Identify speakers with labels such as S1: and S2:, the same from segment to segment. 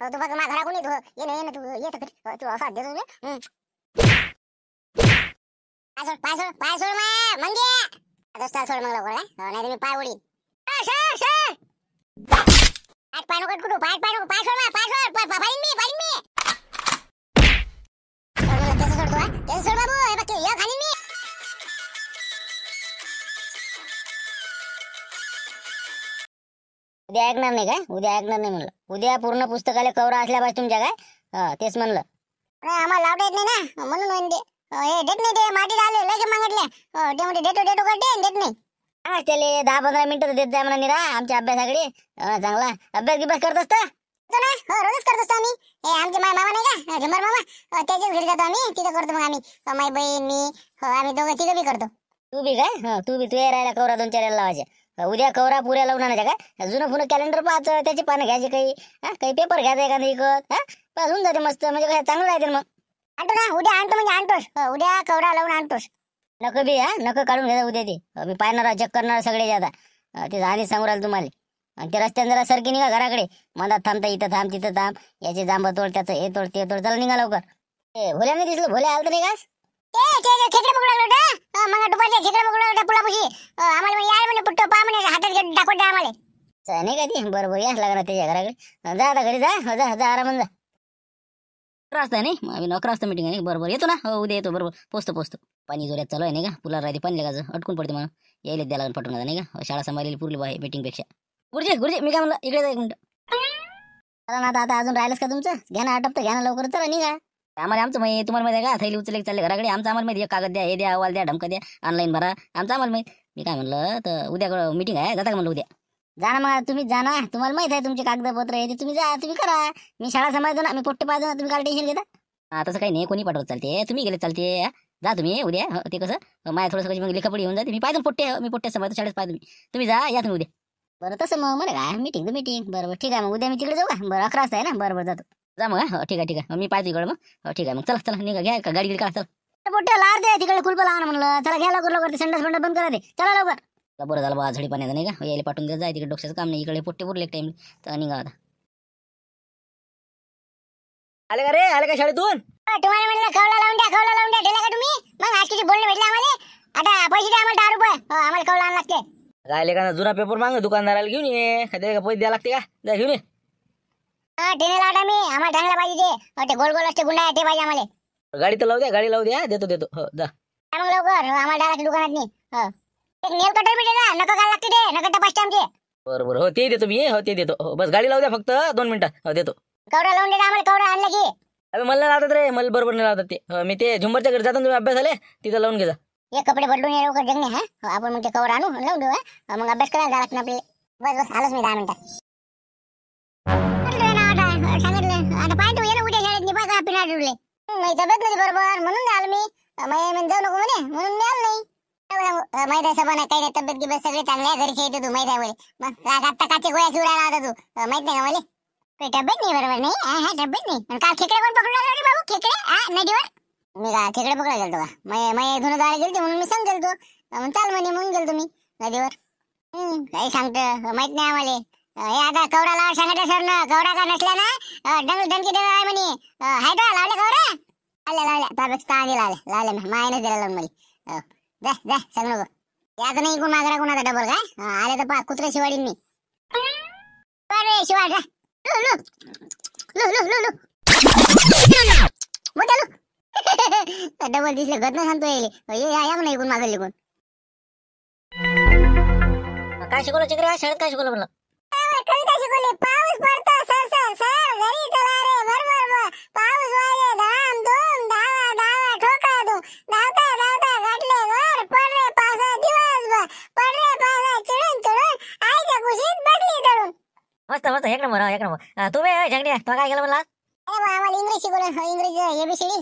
S1: तो बस माँ खड़ा को नहीं तो ये नहीं ना तू ये तो फिर तू औसत दे तुझे पाय सोड पाय सोड पाय सोड मैं मंगे दोस्ता सोड मंगलो कोण नाही तुम्ही पाय उडी सर सर पाठ पाय नको कुठू पाठ पाय नको पाय सोड मा पाय सोड पाडीन मी पाडीन मी कसं सोडतो कसं सोड बाबू हे बघ खाली
S2: मी उद्या ऐकणार नाही काय उद्या ऐकणार नाही म्हणलं उद्या पूर्ण पुस्तकाला कवरा असल्या पाहिजे तुमच्या काय तेच म्हणलं
S1: आम्हाला लावता येत नाही ना म्हणून म्हणते
S2: हे देत नाही ते माती आले लगे मागितल्या ते देतो देतो करते देत नाही त्याले दहा पंधरा मिनिटं देत जाय म्हणा निरा आमच्या अभ्यासाकडे चांगला अभ्यास गिभ्यास करत असता हो, रोजच करत असतो आम्ही हे आमचे माय मामा नाही का झुंबर मामा त्याच्याच घरी जातो आम्ही तिथं करतो मग आम्ही माय बहीण मी हो, आम्ही दोघं तिघं बी करतो तू बी काय तू बी तू राहायला कवरा दोन चार लावायचे उद्या कवरा पुऱ्या लावून का जुनं पुन कॅलेंडर पाहत त्याची पानं घ्यायची काही काही पेपर घ्यायचा एखादा विकत हा पास होऊन जाते मस्त म्हणजे काय चांगलं राहते मग आणतो ना उद्या आणतो म्हणजे आणतोस उद्या कवरा लावून आणतोस नक बी हा नक काढून घ्यायचा उद्या ते मी पाहणार चेक करणार सगळे आता ते आणि सांगू राहिले तुम्हाला आणि ते रस्त्याने जरा सरकी निघा घराकडे मधात थांबता इथं थांब तिथं थांब याचे जांब तोड त्याचं हे तोड ते तोड चला निघा लवकर ए भोल्या दिसलं भोल्या आलं तर नाही का
S1: ते ते ते पुट्टो पा हातात घेऊन आम्हाला
S2: नाही ती बरोबर जा घरी जा
S3: हो, जा मीटिंग बरोबर येतो ना हो उद्या येतो बरोबर पोचतो पोचतो पाणी जोऱ्यात चालू आहे नाही का पुला राहते पाणी लागायचं अटकून पडते मला यायला द्या लागून पटवून नाही का हो, शाळा सांभाळली पुरली आहे मीटिंगपेक्षा गुरुजी गुरुजी मी काय म्हणलं इकडे जा एक मिनिट ना आता अजून राहिलंच का तुमचं घ्या ना आटपतं घ्या ना लवकर चला निघा आम्हाला आमचं माहिती तुम्हाला माहिती आहे का थैली उचलले चालले घराकडे आमचं आम्हाला माहिती कागद द्या हे द्या अहवाल द्या ढमक द्या ऑनलाईन भरा आमचं आम्हाला माहिती मी काय म्हणलं तर उद्या
S2: मीटिंग आहे जाता का म्हणलं उद्या जा ना मग तुम्ही जा ना तुम्हाला माहित आहे तुमचे कागदपत्र आहे तुम्ही जा तुम्ही करा मी शाळा सांभाळतो ना मी पोट्टे पाहतो ना तुम्ही काल टेन्शन घेता हा
S3: तसं काही नाही कोणी पाठवत चालते तुम्ही गेले चालते जा तुम्ही उद्या ते कसं माझ्या थोडंसं कशी मग लिखापडी येऊन जाते मी पाहिजे पोट्टे मी पोट्टे समजतो शाळेत पाहतो तुम्ही तुम्ही जा या तुम्ही उद्या बरं तसं मग मला काय मीटिंग तर मीटिंग बरोबर ठीक आहे मग उद्या मी तिकडे जाऊ का बरं अकरा वाजता आहे ना बरोबर जातो जा मग हो ठीक आहे ठीक आहे मी पाहिजे इकडे मग हो ठीक आहे मग चला चला निघा घ्या का गाडी गिडी का चला
S2: मोठे लाड दे तिकडे कुलप लहान म्हणलं चला घ्या लवकर लवकर संडास बंड बंद करा दे चला लवकर
S3: चला बरं झालं बा झडी पाण्याचं नाही का हो, यायला पाठवून द्या जाय तिकडे डोक्याचं काम नाही इकडे पोट्टे पुरले टाइम तर निघा आता
S1: आले का रे आले का शाळेतून तुम्हाला म्हणलं खवला लावून द्या लावून द्या दिला का तुम्ही मग आज बोलणे भेटले आम्हाला आता पैसे द्या आम्हाला दहा रुपये हो, आम्हाला लागते
S4: काय का जुना पेपर माग दुकानदाराला घेऊन ये का पैसे द्या लागते का द्या घेऊन ये टेने लावटा मी आम्हाला ढांगला पाहिजे हो, ते. गोल गोल असते गुंडा आहे ते पाहिजे आम्हाला गाडी तर लावू द्या गाडी लावू द्या देतो देतो हो जा काय
S1: मग लवकर हो, आम्हाला डायरेक्ट दुकानात नाही हो. एक नेल कटर नका घाल लागते
S4: ते नका टपासते आमचे बरं बरं हो ते देतो मी हो ते देतो हो बस गाडी लावू द्या फक्त दोन मिनिटं हो देतो कवडा लावून दे आम्हाला कवडा आणला की अरे मला नाही रे मला बरोबर नाही ते मी ते झुंबरच्या घरी जातो तुम्ही अभ्यास आले तिथं लावून घेजा
S1: हे कपडे बदलून ये लवकर जगणे हा आपण मग ते कवर आणू लावून देऊ मग अभ्यास करायला जाणार आपले बस बस आलोच मी दहा मिनिटात आता पाय तू ये ना उद्या शाळेत निपास आपण आठवले तब्येत नाही बरोबर म्हणून आलो मी माझ्या म्हणजे जाऊ नको म्हणे म्हणून मी आलो नाही माहित आहे सबा काही नाही तब्येत गिबत सगळे चांगल्या घरी येते तू माहित आहे बोले मग आता काचे गोळ्या घेऊन आला होता तू माहित नाही का मले काही तब्येत नाही बरोबर नाही हा हा तब्येत नाही काल खेकडे कोण पकडून आलो रे बाबू खेकडे हा नदीवर मी का खेकडे पकडा गेलतो का मै मै धुणं जायला गेलते म्हणून मी सांग गेलतो मग चाल म्हणे म्हणून गेलतो मी नदीवर काही सांगतं माहित नाही आम्हाला हे आता कवराला सांगितलं सर ना कवरा का नसला ना डंग डंकी देवा आहे म्हणे हाय का लावले कवरा लावल्या लावले त्यापेक्षा आधी लावले लावले मायनच दिला लावून मला जा जा सांग नको याचं नाही कोण मागरा कोणाचा डबल काय आले तर पा कुत्र शिवाडीन मी बरे शिवाड जा लू लू लू लू लू डबल दिसले गत नाही सांगतो येईल या नाही कोण मागले कोण काय शिकवलं चिकडे शाळेत काय शिकवलं म्हणलं कविता शिकवली पाऊस पडतो सर सर सर घरी चला रे वर वर वर पाऊस वाजे धाम धूम धावा धावा ठोका धूम धावता धावता गाठले वर पडले पावसा दिवसभर पडले पावसा चिडून चिडून आईच्या कुशीत बसली तळून
S3: मस्त मस्त एक नंबर एक नंबर
S1: तू तुम्ही झगड्या तो काय केलं म्हणला अरे बा आम्हाला इंग्रजी शिकवलं हो, इंग्लिश एबीसीडी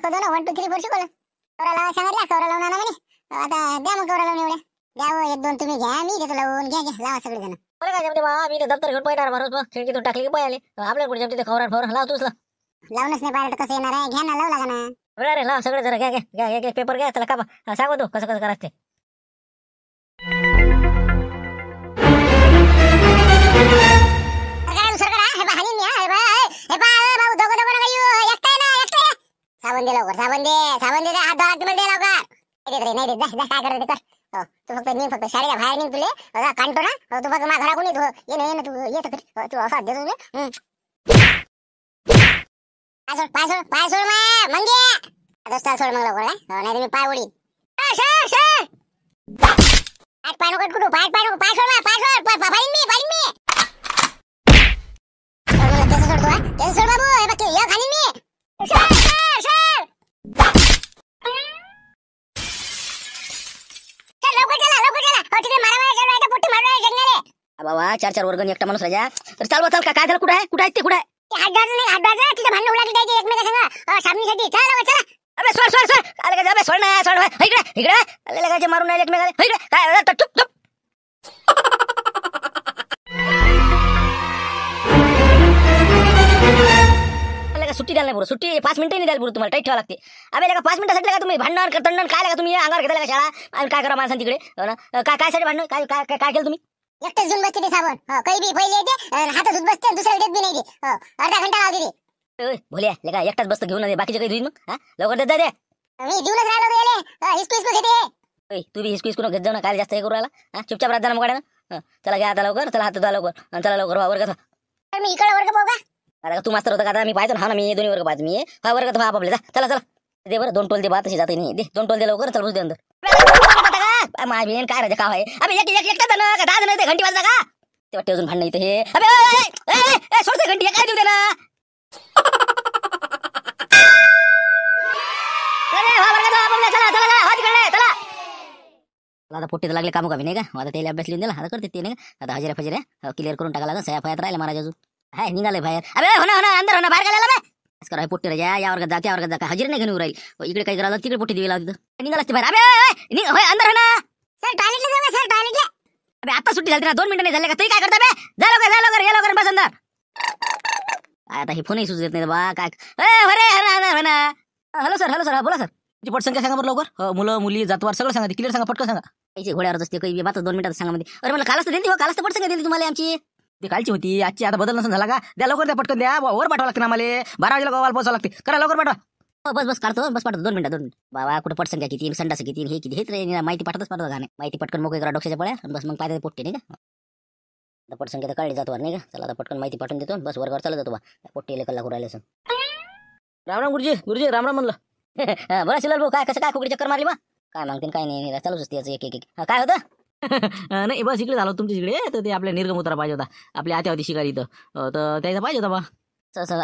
S1: एक दोन वन टू थ्री फोर शिकवलं कवरा लावा सांगितला कवरा लावून आणा म्हणे आता द्या मग कवरा लावून एवढ्या द्या हो, एक दोन तुम्ही घ्या मी
S3: घेतो लावून घ्या घ्या लावा जण मी दप्तर घेऊन मग टाकली की कुठे जमते ते लाव नाही घ्या ना लाव सगळं जरा पेपर घ्या त्याला कसं
S1: साबण दे लवकर साबण दे साबण दे हात लवकर नाही काय तू फक्त मी फक्त शाळेच्या बाहेर निघ तुले असा कांटो ना अं, तू फक्त माझ्या घराकडून येतो ये ना ये ना तू ये तर खरी. अं, तू असा देतो तुले हं. पाय सोड पाय सोड पाय सोड माया म्हणजे आता चाल सोड मग लवकर हा? अं, नाही तर मी पाय उडीन अं, सोड सोड पाठ पाय नको कुठू पाठ पाय नको पाय सोड माया पाय सोड पा- पा- पाडीन मी पाडीन मी सोड मला, केस सोड तू, हा? केस सोड बाबू हे बघ, हे खाली मी सोड.
S3: बाबा चार चार वर्गणी एकटा माणूस राजा तर चाल चाल का काय झालं कुठं आहे कुठं आहे ते कुठं आहे
S1: अबे सोड सोड सोड अरे का सोड ना सोड
S3: इकडे इकडे अरे का जे मारून राहिले एकमेकाला इकडे काय टुप टुप सुट्टी द्यायला नाही सुट्टी पाच मिनिटं नाही द्यायला तुम्हाला टाईट ठेवा लागते अबे का पाच मिनिटासाठी का तुम्ही भांडण तंडन काय लागा तुम्ही अंगावर घेतला का शाळा आणि काय करा माणसां तिकडे हो काय काय साठी भांडण काय काय काय
S1: केलं तुम्ही एकटेच घेऊन बसते ते साबण हो, काही बी पहिले येते हातात धुत बसते दुसऱ्या वेळेत बी नाही हो, अर्धा घंटा लावते ते ओय,
S3: भोल्या लेका एकटाच बसतो घेऊन ये. बाकीचे काही धुईन मग लवकर देत जा
S1: मी देऊनच राहिलो तो याले हिसकू हिसकू घेते
S3: ओय, तू बी हिसकू हिसकू घेत जाऊ ना काय जास्त हे करू आला चुपचाप राहत जा ना चला घ्या आता लवकर चला हात धुवा लवकर आणि चला लवकर वावर कथा
S1: मी इकडे वर्ग पाहू का
S3: अरे तू मास्तर होता का आता मी पाहतो ना हा ना मी दोन्ही वर्ग पाहतो मी हा वर्ग तर आपले जा चला चला दे बरं दोन टोल दे बात अशी जाते नाही दे दोन टोल दे लवकर चल बस दे अंदर माझी काय राजा का अबे एक एक एकटा जण का दहा जण ते घंटी वाजता का ते वाटते अजून भांडणं इथे हे अबे ए सोडते घंटी काय देऊ दे ना आता पोट्टीत लागले काम कमी नाही का आता त्याला अभ्यास लिहून दिला आता करते ते नाही का आता हजेऱ्या फजेऱ्या क्लिअर करून टाका लागेल सया फयात राहिले महाराज अजून हाय निघाले बाहेर अबे हो
S1: ना हो अंदर हो ना बाहेर गेला
S3: आज काय पोट्टी राजा या वर्गात जा त्या वर्गात जा काय हजेरी नाही घेऊन राहील हो, इकडे काही करायला तिकडे पोटी दिवे लागत निघाला असते बाहेर अबे होय अंदर होणार
S1: सर टॉयलेटला जाऊ सर टॉयलेटला
S3: अबे आता सुट्टी झाली ना दोन मिनिटं नाही झाले का तरी काय करता बे जा लवकर जा लवकर लवकर बस अंदर काय आता हे फोनही सुचत नाही बा काय अरे हॅलो सर हॅलो सर बोला सर तुमची पट
S4: संख्या सांगा बरं लवकर हो, मुलं मुली जातवार सगळं सांगा क्लिअर सांगा पटकन सांगा
S3: घोड्यावर असते काही बात दोन मिनिटात सांगा मध्ये म्हणजे. अरे मला कालच दिली हो कालच पट दिली तुम्हाला आमची ती कालची होती आजची आता बदल नसून झाला का द्या लवकर द्या पटकन द्या वर पाठवा लागते ना मला बारा वाजेला गोवाला पोहोचावं लागते करा लवकर पाठवा हो, बस बस करतो बस पाठवतो दोन मिनिटं दोन बाबा कुठं पट संख्या किती संडास किती हे किती हेच माहिती पाठवतच पाठवतो गाणे माहिती पटकन मोकळी करा डोक्याच्या पळ्या बस मग पाहिजे पोटते नाही का आता पट संख्या तर काढली जातो नाही का चला आता पटकन माहिती पाठवून देतो बस वर चालत जातो बा पोट्टे कल्ला करायला राम राम गुरुजी गुरुजी राम म्हणलं बरं शिलाल भाऊ काय कसं काय कुकडी चक्कर मारली बा काय मागते काय नाही चालूच असते एक एक काय होतं नाही बस
S4: इकडे झालो तुमच्या इकडे तर ते आपल्या निर्गम उतारा पाहिजे होता आपल्या आत्या होती शिकारी इथं तर त्याचा पाहिजे होता बा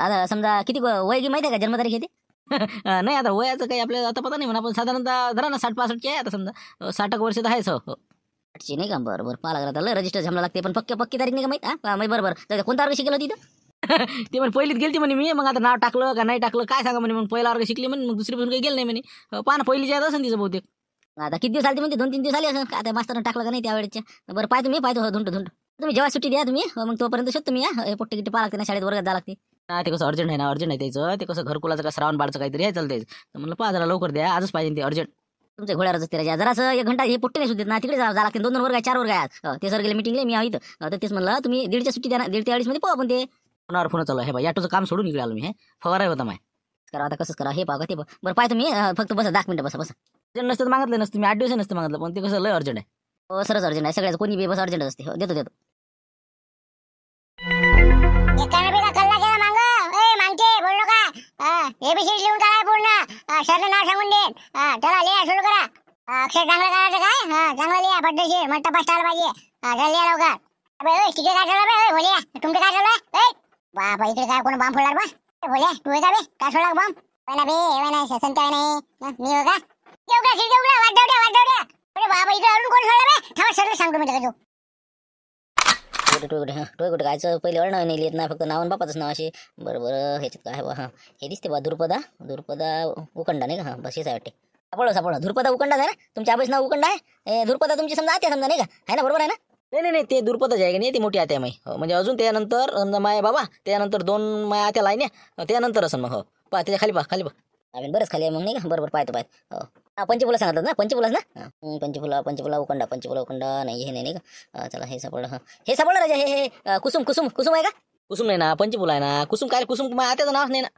S3: आता समजा किती वय की माहिती आहे का जन्मतारीख येते
S4: नाही
S3: आता वयाचं काही आपल्याला आता पता नाही म्हणा आपण साधारणतः धरा ना साठ पासष्टची आहे आता समजा साठ वर्ष तर आहेच साठची हो. नाही का बरोबर बरं पाहा रजिस्टर जमला लागते पण पक्की पक्की तारीख नाही का माहित हा बरोबर तर कोणता वर्ग शिकेल होती ते म्हणे
S4: पहिलीच गेली म्हणे मी मग आता नाव टाकलं का नाही टाकलं काय सांगा म्हणे मग पहिला वर्ग शिकली म्हणे मग दुसरी पण काही गेलं नाही म्हणे पाहा पहिली जायचं असेल तिचं बहुतेक आता किती दिवस आले म्हणजे दोन तीन दिवस आले असं आता मास्तर टाकलं का नाही त्यावेळेच्या बरं
S3: पाहतो मी पाहतो धुंट धुंट तुम्ही जेव्हा सुट्टी द्या तुम्ही मग तोपर्यंत शोध तुम्ही या पोट्टी गिट्टी पाहते लागते ना शाळेत वर्गात जा लागते
S4: ते कसं अर्जंट आहे ना अर्जंट आहे त्याचं ते कसं घरकुलाचं का श्रावण बाळचं काहीतरी आहे चालतंय तर म्हणलं पाहा जरा लवकर द्या आजच पाहिजे ते अर्जंट तुमच्या घड्यावरच तिराच्या जरासं एक घंटा हे पोट्टे नाही सुद्धा ना तिकडे जा लागते दोन दोन वर्ग आहे चार वर्ग आहेत
S3: ते सर गेले मिटिंगले मी आहेत तर तेच म्हणलं तुम्ही दीडच्या सुट्टी द्या ना दीड ते मध्ये पाहू आपण ते
S4: फोनावर फोन चालू हे बा याटोचं काम सोडून इकडे आलो मी हे फवार होता माय
S3: करा आता कसं करा हे पाहा ते बरं पाय मी फक्त बसा दहा मिनटं बसा बसा अर्जंट नसतं मागितलं नसतं मी आठ दिवस नसतं मागितलं पण ते कसं लय अर्जंट आहे हो, सरस अर्जंट आहे सगळ्याच कोणी बी बस अर्जंट असते हो, देतो देतो
S1: एबीसीडी पूर्ण शरण नाव करा अक्षर काय काय इकडे काय कोण बॉम्ब फोडणार बा बोल्या तू बे काय सोडला बॉम्ब नाही बे नाही मी हो काय उघड्या अरे बाबा कोण
S3: पहिले वर नाव नाही लिहित ना फक्त नावन बापाचंच नाव असे बरोबर ह्याच्यात काय बा हे दिसते बा दुर्पदा दुर्पदा उकंडा नाही का हां बस हेच आहे वाटते सापडलं सापडलं दुर्पदा उकंडा आहे ना तुमच्या आबाच नाव उकंडा आहे दुर्पदा तुमची समजा येते समजा नाही का आहे ना बरोबर आहे ना
S4: नाही नाही नाही ते दुर्पदाच आहे का नाही ती मोठी आत्या माई हो, म्हणजे अजून त्यानंतर माय बाबा त्यानंतर दोन माया आत्याला आहे ना हो, त्यानंतर असं मग हो पा त्याच्या खाली पा खाली पा आम्ही बरंच खाली आहे मग नाही का बरोबर पाहतो पाहत हो
S3: पंचफुला सांगतात ना पंचफुलाच ना पंचफुला पंचफुला उकंडा पंचफुला उकंडा नाही हे नाही का चला हे सापडलं हे सापडलं राजा हे कुसुम कुसुम कुसुम आहे का कुसुम नाही ना पंचफुला आहे ना कुसुम काय कुसुम आता नावच नाव नाही ना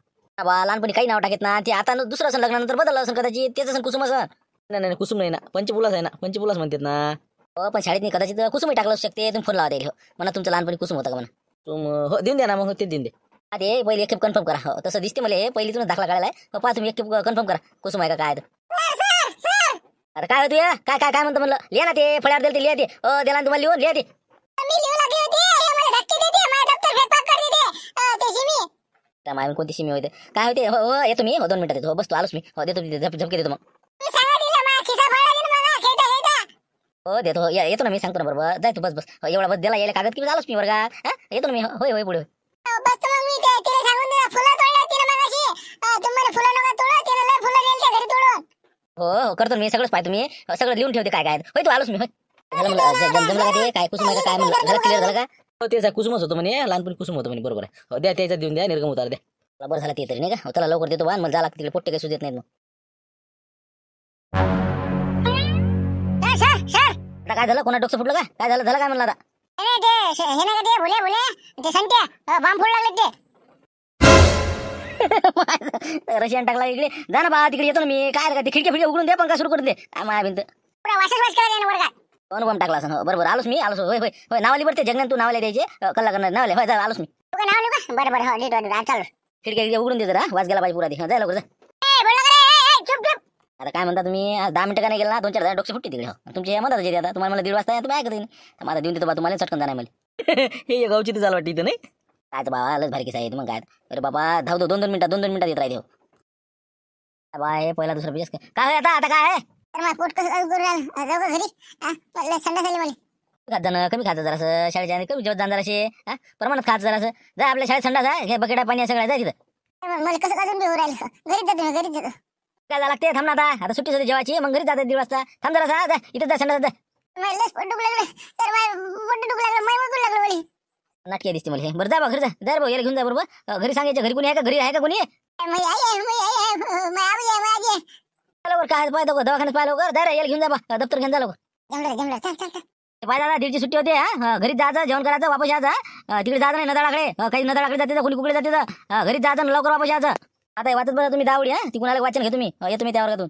S3: बाबा लहानपणी काही नाव टाकत ना ते आता दुसरा असं लग्नानंतर बदललं असं कदाचित तेच असं कुसुम असं नाही नाही कुसुम नाही ना
S4: पंचफुलाच आहे ना पंचफुलाच म्हणतात ना
S3: हो, पण शाळेत नाही कदाचित कुसुमही टाकलं असू शकते तुम्ही फोन लावा हो म्हणा तुमचं लहानपणी कुसुम होता का म्हणा तुम हो देऊन द्या ना मग ते देऊन दे आधी पहिले एक कन्फर्म करा हो, तसं दिसते मला पहिले तुम्ही दाखला काढायला आहे हो, तुम्ही एक कन्फर्म करा कुसुम आहे का काय अरे काय तू काय काय काय म्हणतो म्हणलं लिया ना ते फळ्यावर दिलं ते लिहा ते ओ दिला तुम्हाला लिहून लिहा ते माय मायमी कोणती शिमी होते काय होते हो हो येतो मी हो दोन मिनिटात येतो हो बसतो आलोच मी हो देतो झप- देतो मग हो देतो हो, या- येतो ना मी सांगतो ना बरोबर जाय तू बस बस हो, एवढा बस दिला यायला कागद की मी आलोच मी बरं हा येतो ना मी हो होय होय पुढे हो हो करतो मी सगळंच पाहतो मी सगळं लिहून ठेवते काय काय होय तू आलोच मी जम
S4: काय कुसुम काय म्हणलं क्लिअर झालं का हो तेच कुसुमच होतो म्हणे लहानपणी कुसुम होतो म्हणे बरोबर हो द्या त्याच्यात देऊन द्या निर्गम
S3: उतार द्या बरं झालं ते तरी नाही का त्याला हो, लवकर देतो बा मला जा लागते पोट्टे काही देत नाही काय झालं कोणा डोकं फुटलं का काय झालं झालं काय म्हणलं आता
S1: हे ना बोले बोले बांब फोड लागले ते
S3: रशियन टाकला इकडे जा ना बा तिकडे येतो ना मी काय ते खिडक्या खिडक्या उघडून दे काय सुरू करून दे काय माया भिंत अनुपम टाकला असं हो, बरोबर आलोच मी आलोस होय होय नावाली बरं जगन तू नावाले द्यायचे हो, कल्ला करणार नावले होय आलोस आलोच
S1: मी हो
S3: खिडक्या उघडून दे जरा वाज गेला पाहिजे पुरा दे लवकर आता काय म्हणता तुम्ही दहा मिनिटं का नाही गेला दोन चार डोक्से फुटते तिकडे हो तुमचे म्हणतात जे आता तुम्हाला मला दीड वाजता तुम्ही ऐकत नाही मला देऊन देतो तुम्हाला चटकन जाणार मला
S4: हे गावची तर चालू वाटते इथं नाही
S3: काच बाबा आलंच भारी साहेब मग काय अरे बाबा धाव दो दोन दोन मिनटं दोन दोन मिनटं येत राहते बाबा हे पहिला दुसरा पेजेस काय आता
S1: आता काय पोट कमी
S3: खात जरास शाळेच्या कमी जेवत जाणार असे प्रमाणात खात जरास जा आपल्या शाळेत संडास आहे हे बकेटा पाणी सगळं जाय तिथं मला कसं काय झालं लागते थांब आता सुट्टी सुट्टी जेवायची मग घरी जातात दीड वाजता थांब जरा जा इथं जा संडास जा मला पोट दुखू तर
S1: लागलं मै
S3: नाटकी दिसते मला हे बरं जा बा घरी जा भाऊ याला घेऊन जा बरोबर घरी सांगायचं घरी कोणी आहे का घरी आहे का कोणी लवकर काय दवाखान्यात पाहिलं लवकर जा घेऊन जा दफ्तर दप्तर घेऊन जा लवकर पाहिला दीडची सुट्टी होते घरीच घरी जायचं जेवण करायचं वापस यायचं तिकडे जायचं नाही नदळाकडे काही नदळाकडे जाते कुणी कुकडे जाते घरी जायचं लवकर वापस यायचं आता वाचत बघा तुम्ही दावडी ती कुणाला वाचन घे तुम्ही येतो मी त्या वर्गातून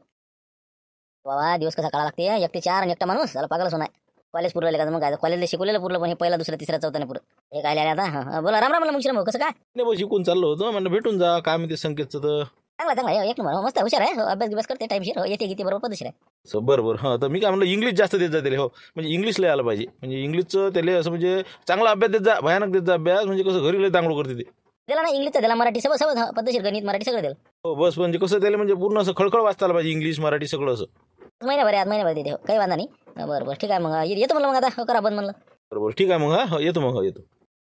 S3: बाबा दिवस कसा काढा लागते एक ते चार आणि एकटा माणूस त्याला पागलच होणार कॉलेज पुरवलं का मग काय कॉलेजला शिकवलेलं पुरलं पण हे पहिला दुसरा तिसरा चौथा नाही पुरत हे काय आता हा बोला राम राम म्हणलं कसं काय
S4: नाही भाऊ शिकून चाललो होतो म्हणलं भेटून जा काय म्हणते संकेतचं तर
S3: चांगला चांगला एक नंबर मस्त हुशार आहे हो, अभ्यास गिभ्यास करते टाइम हो, येते किती बरोबर पदशीर आहे
S4: बरोबर हा तर मी काय म्हणलं इंग्लिश जास्त देत जाते हो म्हणजे इंग्लिश लय आलं पाहिजे म्हणजे इंग्लिशचं त्याला असं म्हणजे चांगला अभ्यास देत जा भयानक देत जा अभ्यास म्हणजे कसं घरी लय चांगलं करते ते
S3: त्याला ना इंग्लिश त्याला मराठी सगळं सगळं पद्धतशीर गणित मराठी सगळं दिलं
S4: हो बस म्हणजे कसं त्याला म्हणजे पूर्ण असं खळखळ वाचता आलं पाहिजे इंग्लिश मराठी सगळं असं
S3: महिन्याभर आहे, आज महिन्याभर देते हो. काही वांधा नाही बरं बरं ठीक आहे मग येतो म्हणलं मग आता हो, करा बंद म्हणलं
S4: बरोबर ठीक आहे मग हा हो, येतो मग हो, येतो